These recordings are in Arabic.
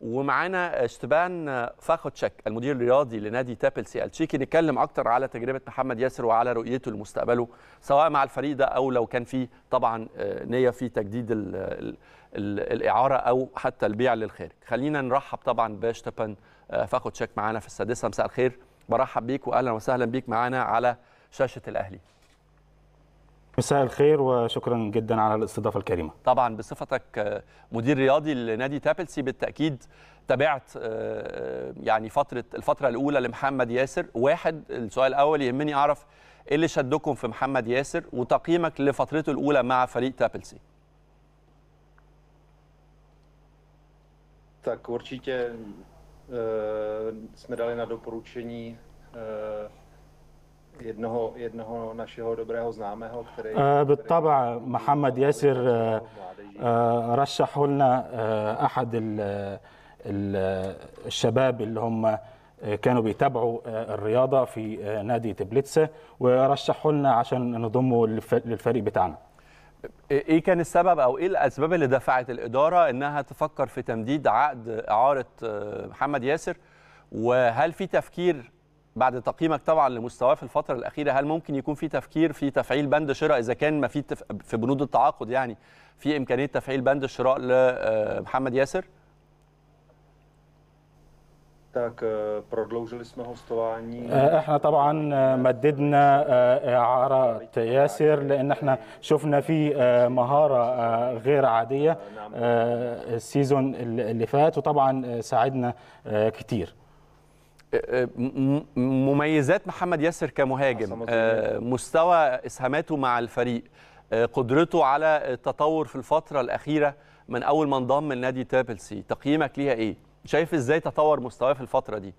ومعانا ستبان فاخوتشك المدير الرياضي لنادي تابل سي التشيكي نتكلم اكتر على تجربه محمد ياسر وعلى رؤيته لمستقبله سواء مع الفريق ده او لو كان في طبعا آه، نيه في تجديد الـ الـ الـ الاعاره او حتى البيع للخارج خلينا نرحب طبعا بشتبان آه، فاخوتشك معانا في السادسه مساء الخير برحب بيك واهلا وسهلا بيك معانا على شاشه الاهلي مساء الخير وشكرا جدا على الاستضافه الكريمه. طبعا بصفتك مدير رياضي لنادي تابلسي بالتاكيد تابعت آه، يعني فتره الفتره الاولى لمحمد ياسر، واحد السؤال الاول يهمني اعرف ايه اللي شدكم في محمد ياسر وتقييمك لفترته الاولى مع فريق تابلسي. Tak určitě آه، jsme dali na doporučení آه، jednoho, jednoho našeho dobrého známého, který... بالطبع محمد ياسر رشح لنا eh, أحد الشباب اللي هم eh, كانوا بيتابعوا eh, الرياضة في نادي تبليتسا ورشحوا لنا عشان نضمه للفريق بتاعنا ايه كان السبب او ايه الاسباب اللي دفعت الاداره انها تفكر في تمديد عقد اعاره محمد ياسر وهل في تفكير بعد تقييمك طبعا لمستواه في الفتره الاخيره هل ممكن يكون في تفكير في تفعيل بند شراء اذا كان ما في تف... في بنود التعاقد يعني في امكانيه تفعيل بند الشراء لمحمد آه، ياسر؟ آه، آه، احنا طبعا مددنا اعاره ياسر لان احنا شفنا في مهاره غير عاديه السيزون اللي فات وطبعا ساعدنا كتير. مميزات محمد ياسر كمهاجم آه، مستوى اسهاماته مع الفريق آه، قدرته على التطور في الفتره الاخيره من اول ما انضم لنادي تابلسي تقييمك ليها ايه شايف ازاي تطور مستواه في الفتره دي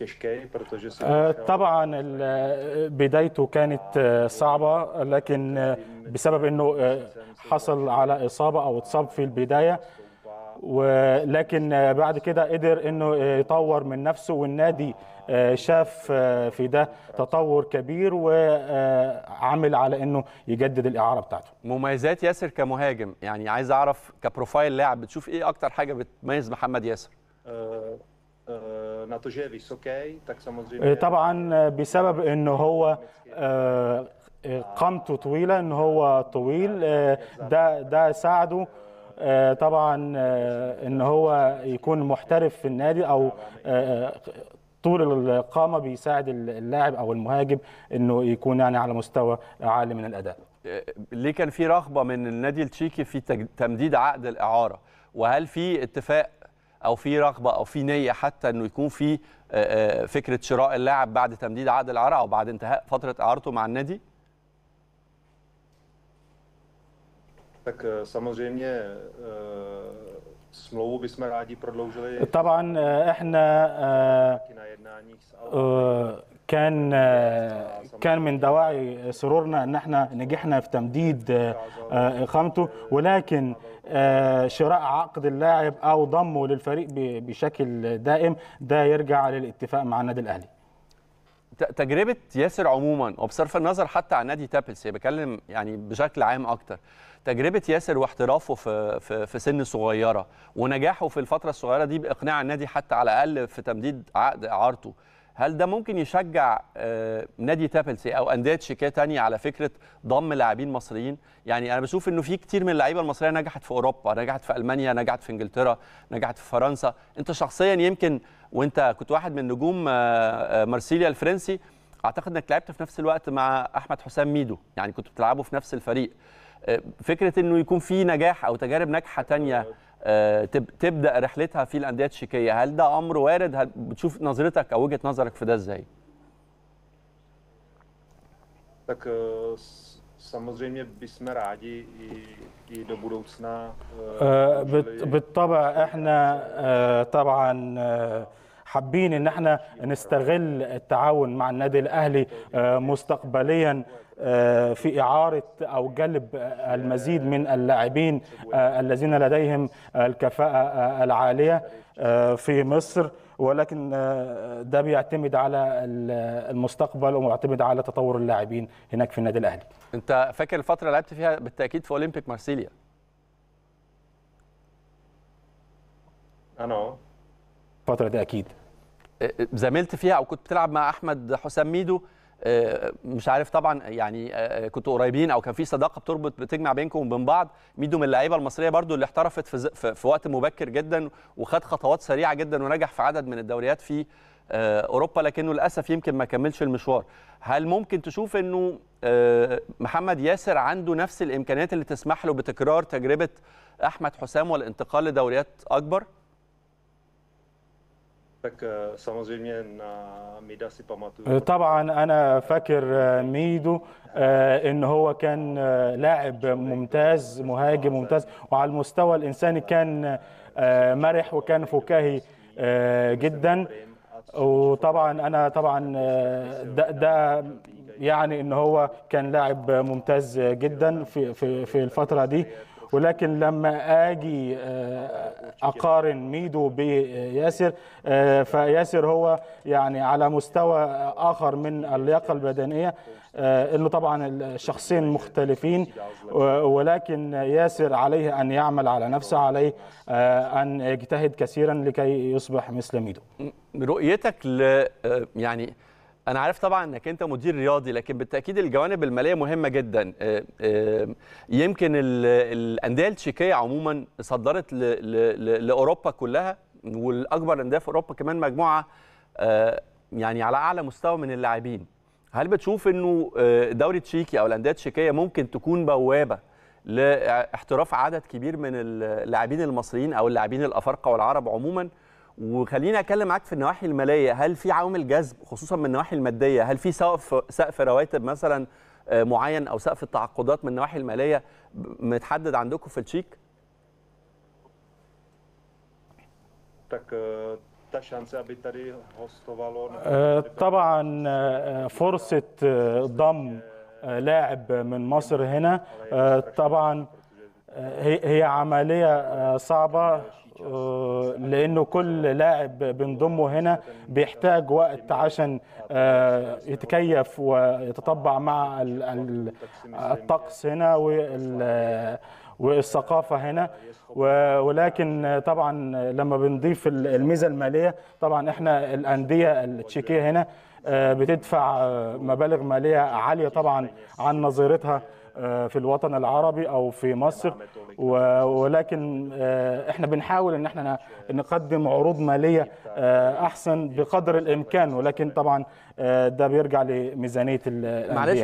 eh, طبعا آه، بدايته كانت صعبه لكن بسبب انه حصل على اصابه او اتصاب في البدايه ولكن بعد كده قدر انه يطور من نفسه والنادي آه، شاف آه، في ده تطور كبير وعمل آه، على انه يجدد الاعاره بتاعته مميزات ياسر كمهاجم يعني عايز اعرف كبروفايل لاعب بتشوف ايه اكتر حاجه بتميز محمد ياسر طبعا بسبب ان هو قامته طويله ان هو طويل ده ده ساعده آه، طبعا آه، ان هو يكون محترف في النادي او آه، طول القامه بيساعد اللاعب او المهاجم انه يكون يعني على مستوى عالي من الاداء ليه كان في رغبه من النادي التشيكي في تمديد عقد الاعاره وهل في اتفاق او في رغبه او في نيه حتى انه يكون في فكره شراء اللاعب بعد تمديد عقد الاعاره او بعد انتهاء فتره اعارته مع النادي Tak eh, samozřejmě eh, smlouvu bychom rádi prodloužili. طبعا احنا كان كان من دواعي سرورنا ان احنا نجحنا في تمديد اقامته ولكن شراء عقد اللاعب او ضمه للفريق بشكل دائم ده يرجع للاتفاق مع النادي الاهلي تجربه ياسر عموما وبصرف النظر حتى عن نادي تابلس هي بكلم يعني بشكل عام اكتر تجربه ياسر واحترافه في في, في سن صغيره ونجاحه في الفتره الصغيره دي باقناع النادي حتى على الاقل في تمديد عقد اعارته هل ده ممكن يشجع آه، نادي تابلسي او انديه شيكاه تانية على فكره ضم لاعبين مصريين يعني انا بشوف انه في كتير من اللعيبه المصريه نجحت في اوروبا نجحت في المانيا نجحت في انجلترا نجحت في فرنسا انت شخصيا يمكن وانت كنت واحد من نجوم آه، آه، مارسيليا الفرنسي اعتقد انك لعبت في نفس الوقت مع احمد حسام ميدو يعني كنتوا بتلعبوا في نفس الفريق فكره انه يكون في نجاح او تجارب ناجحه تانية آه، تبدا رحلتها في الانديه التشيكيه هل ده امر وارد هل بتشوف نظرتك او وجهه نظرك في ده ازاي Tak samozřejmě bychom rádi i, i do budoucna. بالطبع احنا آه، طبعا آه، حابين ان احنا نستغل التعاون مع النادي الاهلي مستقبليا آه، في إعارة أو جلب المزيد من اللاعبين آه، الذين لديهم الكفاءة آه، العالية في مصر ولكن ده بيعتمد على المستقبل ومعتمد على تطور اللاعبين هناك في النادي الاهلي. انت فاكر الفتره اللي لعبت فيها بالتاكيد في اولمبيك مارسيليا. انا الفتره دي اكيد. زميلت فيها او كنت بتلعب مع احمد حسام ميدو آه، مش عارف طبعا يعني آه، آه، كنتوا قريبين او كان في صداقه بتربط بتجمع بينكم وبين بعض ميدو من اللعيبه المصريه برضو اللي احترفت في, في وقت مبكر جدا وخد خطوات سريعه جدا ونجح في عدد من الدوريات في اوروبا لكنه للاسف يمكن ما كملش المشوار هل ممكن تشوف انه محمد ياسر عنده نفس الامكانيات اللي تسمح له بتكرار تجربه احمد حسام والانتقال لدوريات اكبر Eh, eh, طبعا انا فاكر eh, ميدو ان هو كان لاعب ممتاز مهاجم ممتاز وعلى المستوى الانساني كان مرح وكان فكاهي جدا وطبعا انا طبعا ده, ده يعني ان هو كان لاعب ممتاز جدا في في في الفتره دي ولكن لما اجي آه، اقارن ميدو بياسر آه، فياسر هو يعني على مستوى اخر من اللياقه البدنيه آه، انه طبعا الشخصين مختلفين ولكن ياسر عليه ان يعمل على نفسه عليه ان يجتهد كثيرا لكي يصبح مثل ميدو رؤيتك ل يعني انا عارف طبعا انك انت مدير رياضي لكن بالتاكيد الجوانب الماليه مهمه جدا آه، آه، يمكن الانديه التشيكيه عموما صدرت لاوروبا كلها والاكبر انديه في اوروبا كمان مجموعه آه، يعني على اعلى مستوى من اللاعبين هل بتشوف انه دوري تشيكي او الانديه التشيكيه ممكن تكون بوابه لاحتراف عدد كبير من اللاعبين المصريين او اللاعبين الافارقه والعرب عموما وخليني اتكلم معاك في النواحي الماليه هل في عوامل جذب خصوصا من النواحي الماديه هل في سقف سقف رواتب مثلا آه، معين او سقف التعاقدات من النواحي الماليه متحدد عندكم في التشيك آه، آه، طبعا فرصه ضم لاعب من مصر هنا طبعا هي عمليه صعبه لانه كل لاعب بنضمه هنا بيحتاج وقت عشان آه، يتكيف ويتطبع مع الطقس هنا والثقافه هنا ولكن طبعا لما بنضيف الميزه الماليه طبعا احنا الانديه التشيكيه هنا آه، بتدفع مبالغ ماليه عاليه طبعا عن نظيرتها آه، في الوطن العربي او في مصر ولكن آه، احنا بنحاول ان احنا نقدم عروض ماليه آه، احسن بقدر الامكان ولكن طبعا آه، ده بيرجع لميزانيه الانديه معلش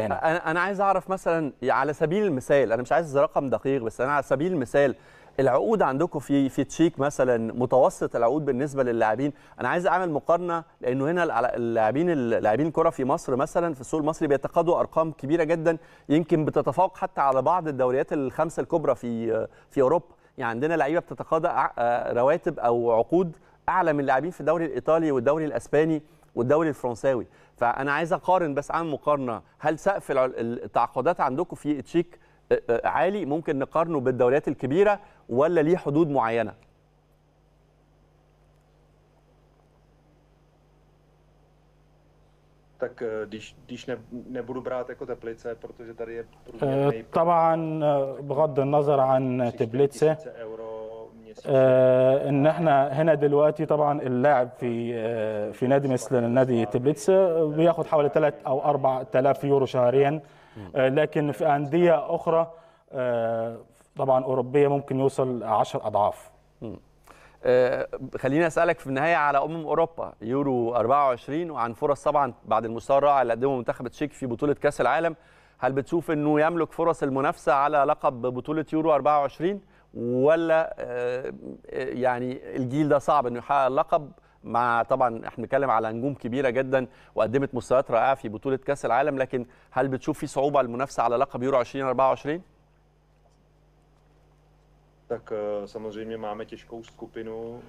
انا عايز اعرف مثلا يعني على سبيل المثال انا مش عايز رقم دقيق بس انا على سبيل المثال العقود عندكم في في تشيك مثلا متوسط العقود بالنسبه للاعبين انا عايز اعمل مقارنه لانه هنا اللاعبين اللاعبين الكره في مصر مثلا في السوق المصري بيتقاضوا ارقام كبيره جدا يمكن بتتفوق حتى على بعض الدوريات الخمسه الكبرى في في اوروبا يعني عندنا لعيبه بتتقاضى آه، رواتب او عقود اعلى من اللاعبين في الدوري الايطالي والدوري الاسباني والدوري الفرنساوي فانا عايز اقارن بس عن مقارنه هل سقف التعاقدات عندكم في تشيك عالي ممكن نقارنه بالدوريات الكبيره ولا ليه حدود معينه طبعا بغض النظر عن تبليتسه آه ان احنا هنا دلوقتي طبعا اللاعب في آه في نادي مثل نادي تبليتس آه، بياخد حوالي 3 او 4000 يورو شهريا آه لكن في انديه اخرى آه، طبعا اوروبيه ممكن يوصل 10 اضعاف آه، خليني اسالك في النهايه على امم اوروبا يورو 24 وعن فرص طبعا بعد المستوى الرائع اللي قدمه منتخب تشيك في بطوله كاس العالم هل بتشوف انه يملك فرص المنافسه على لقب بطوله يورو 24 ولا آه، آه، يعني الجيل ده صعب انه يحقق اللقب مع طبعا احنا بنتكلم على نجوم كبيره جدا وقدمت مستويات رائعه في بطوله كاس العالم لكن هل بتشوف في صعوبه المنافسه على لقب يورو 2024 Tak آه، samozřejmě máme těžkou skupinu.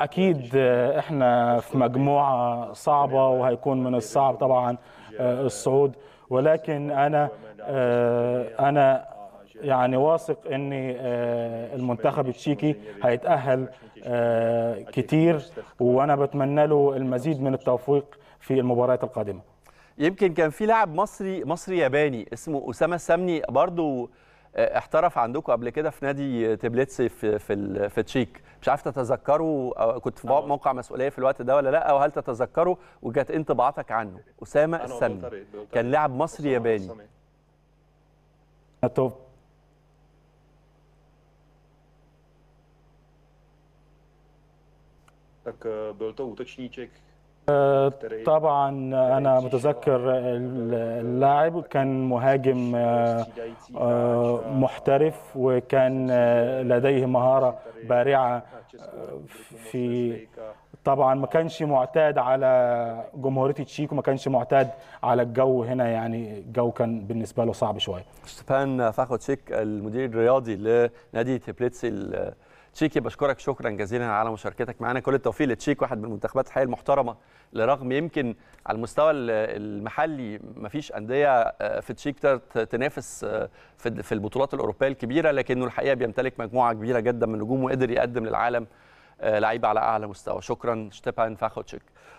أكيد إحنا في مجموعة صعبة وهيكون من الصعب طبعا الصعود ولكن أنا أنا يعني واثق ان آه، المنتخب التشيكي هيتاهل آه، كتير وانا بتمنى له المزيد من التوفيق في المباريات القادمه يمكن كان في لاعب مصري مصري ياباني اسمه اسامه السمني برضو آه، احترف عندكم قبل كده في نادي تبليتسي في في, في تشيك مش عارف تتذكره كنت في موقع مسؤوليه في الوقت ده ولا لا وهل تتذكره وكانت انطباعاتك عنه اسامه السمني كان لاعب مصري ياباني تك eh, byl وتشنيتشيك طبعا انا متذكر اللاعب كان مهاجم محترف وكان لديه مهاره بارعه في طبعا ما كانش معتاد على جمهوريه تشيك وما كانش معتاد على الجو هنا يعني الجو كان بالنسبه له صعب شويه ستيفان فاخو تشيك المدير الرياضي لنادي تبليتسي تشيكي بشكرك شكرا جزيلا على مشاركتك معنا كل التوفيق لتشيك واحد من المنتخبات الحقيقه المحترمه لرغم يمكن على المستوى المحلي ما فيش انديه آه، في تشيك تنافس آه، في البطولات الاوروبيه الكبيره لكنه الحقيقه بيمتلك مجموعه كبيره جدا من النجوم وقدر يقدم للعالم آه، لعيبه على اعلى مستوى شكرا شتيبان فاخوتشيك